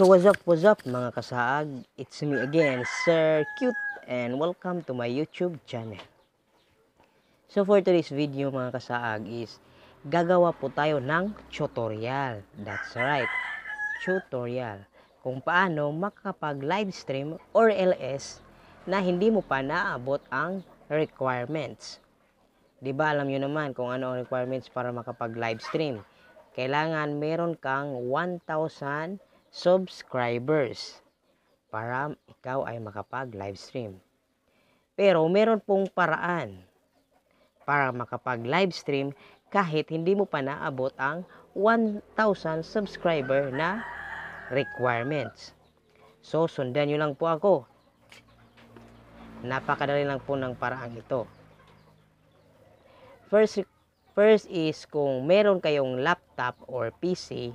So what's up, what's up mga kasaag? It's me again, Sir Cute and welcome to my YouTube channel. So for today's video mga kasaag is gagawa po tayo ng tutorial. That's right, tutorial. Kung paano makapag live stream or LS na hindi mo pa naabot ang requirements. 'Di ba alam niyo naman kung ano ang requirements para makapag live stream? Kailangan meron kang 1,000 subscribers para ikaw ay makapag live stream. Pero meron pong paraan para makapag live stream kahit hindi mo pa naabot ang 1,000 subscriber na requirements. So, sundan nyo lang po ako. Napakadali lang po ng paraang ito. First, first is kung meron kayong laptop or PC,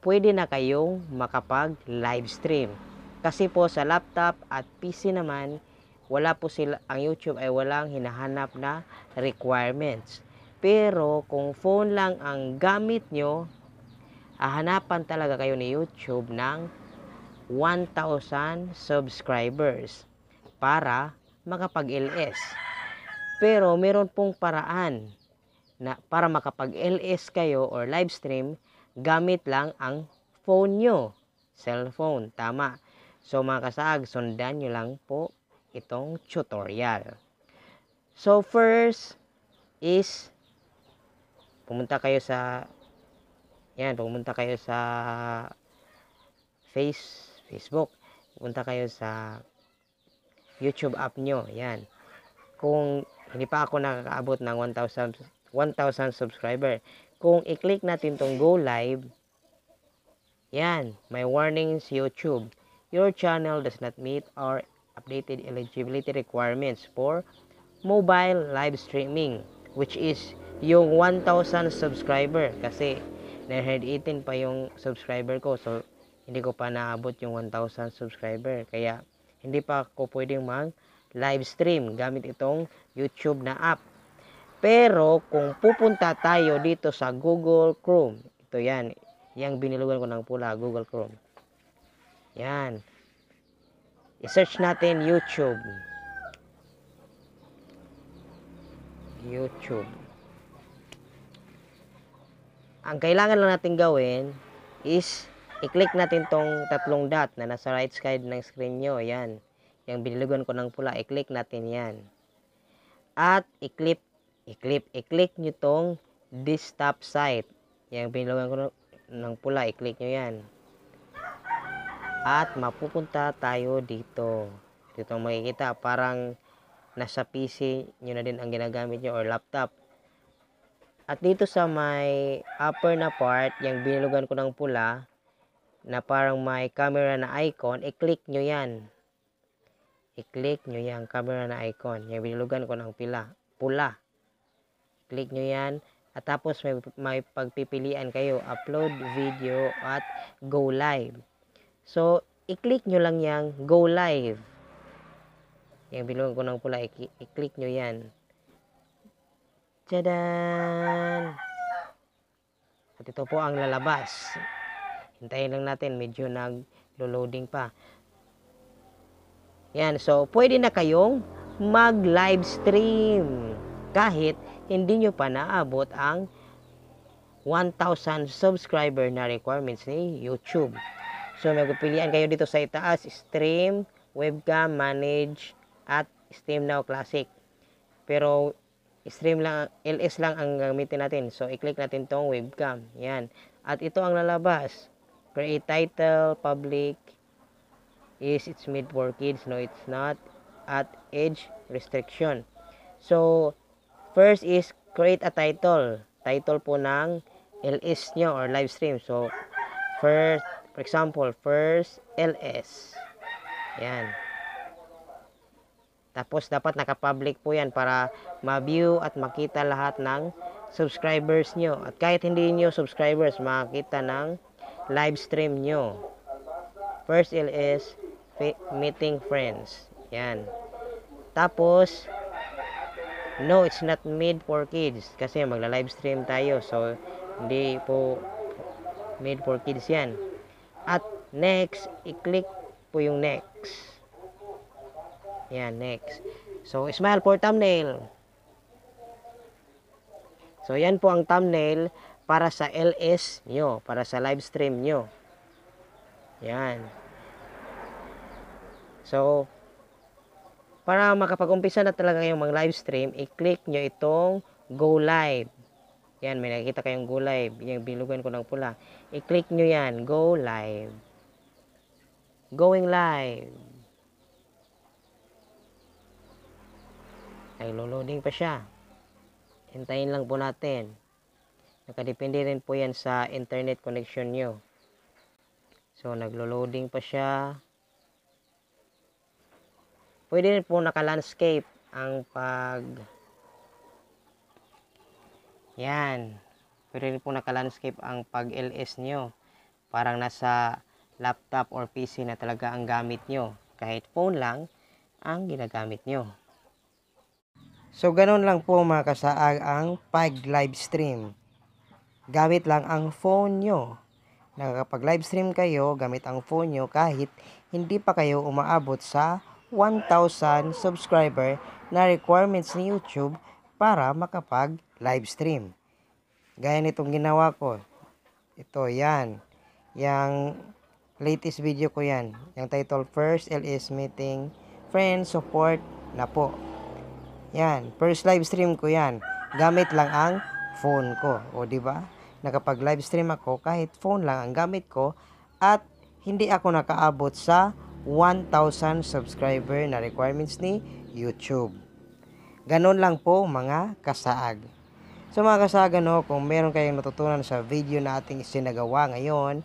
pwede na kayong makapag live stream. Kasi po sa laptop at PC naman, wala po sila, ang YouTube ay walang hinahanap na requirements. Pero kung phone lang ang gamit nyo, hahanapan talaga kayo ni YouTube ng 1,000 subscribers para makapag-LS. Pero meron pong paraan na para makapag-LS kayo or live stream gamit lang ang phone nyo. Cellphone, tama. So mga kasaag, sundan nyo lang po itong tutorial. So first is pumunta kayo sa yan, pumunta kayo sa Face Facebook. Pumunta kayo sa YouTube app nyo. Yan. Kung hindi pa ako nakakaabot ng 1,000 1,000 subscriber, kung i-click natin tong go live, yan, may warnings YouTube. Your channel does not meet our updated eligibility requirements for mobile live streaming which is yung 1,000 subscriber kasi na 18 pa yung subscriber ko so hindi ko pa naabot yung 1,000 subscriber kaya hindi pa ako pwedeng mag live stream gamit itong YouTube na app pero kung pupunta tayo dito sa Google Chrome, ito yan, yung binilugan ko ng pula, Google Chrome. Yan. I-search natin YouTube. YouTube. Ang kailangan lang natin gawin is i-click natin tong tatlong dot na nasa right side ng screen nyo. Yan. Yung binilugan ko ng pula, i-click natin yan. At i-click i-clip. I-click nyo tong desktop site. Yan, pinilawan ko ng pula. I-click nyo yan. At mapupunta tayo dito. Dito makikita. Parang nasa PC nyo na din ang ginagamit nyo or laptop. At dito sa may upper na part, yung binilugan ko ng pula, na parang may camera na icon, i-click nyo yan. I-click nyo yan, camera na icon. Yung binilugan ko ng pila, pula click nyo yan at tapos may, may pagpipilian kayo upload video at go live so i-click nyo lang yang go live yung bilog ko ng pula i-click nyo yan tadaan at ito po ang lalabas hintayin lang natin medyo nag-loading pa yan so pwede na kayong mag live stream kahit hindi nyo pa naabot ang 1,000 subscriber na requirements ni YouTube. So, magpipilian kayo dito sa itaas, stream, webcam, manage, at stream now classic. Pero, stream lang, LS lang ang gamitin natin. So, i-click natin tong webcam. Yan. At ito ang lalabas. Create title, public, is it's made for kids. No, it's not. At age restriction. So, First is create a title. Title po ng LS nyo or live stream. So, first, for example, first LS. Yan. Tapos, dapat nakapublic po yan para ma-view at makita lahat ng subscribers nyo. At kahit hindi nyo subscribers, makita ng live stream nyo. First LS, meeting friends. Yan. Tapos, no, it's not made for kids kasi magla live stream tayo. So, hindi po made for kids yan. At next, i-click po yung next. Yan, next. So, smile for thumbnail. So, yan po ang thumbnail para sa LS niyo, para sa live stream niyo. Yan. So, para makapag-umpisa na talaga yung mag-live stream, i-click nyo itong Go Live. Yan, may nakikita kayong Go Live. Yung bilugan ko ng pula. I-click nyo yan, Go Live. Going Live. Ay, loading pa siya. Hintayin lang po natin. Nakadepende rin po yan sa internet connection nyo. So, naglo-loading pa siya. Pwede rin po naka-landscape ang pag Yan. Pwede rin po naka-landscape ang pag-LS nyo. Parang nasa laptop or PC na talaga ang gamit nyo. Kahit phone lang ang ginagamit nyo. So, ganun lang po mga kasaag ang pag live stream. Gamit lang ang phone nyo. Nakakapag live stream kayo gamit ang phone nyo kahit hindi pa kayo umaabot sa 1,000 subscriber na requirements ni YouTube para makapag live stream. Gaya nitong ginawa ko. Ito, yan. Yang latest video ko yan. Yung title, First LS Meeting, Friends Support na po. Yan, first live stream ko yan. Gamit lang ang phone ko. O, di ba? Nakapag live stream ako kahit phone lang ang gamit ko at hindi ako nakaabot sa 1,000 subscriber na requirements ni YouTube. Ganun lang po mga kasaag. So mga kasaag, ano, kung meron kayong natutunan sa video na ating sinagawa ngayon,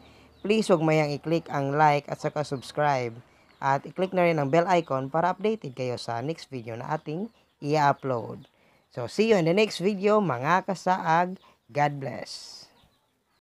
please huwag mayang i-click ang like at saka subscribe. At i-click na rin ang bell icon para updated kayo sa next video na ating i-upload. So see you in the next video mga kasaag. God bless.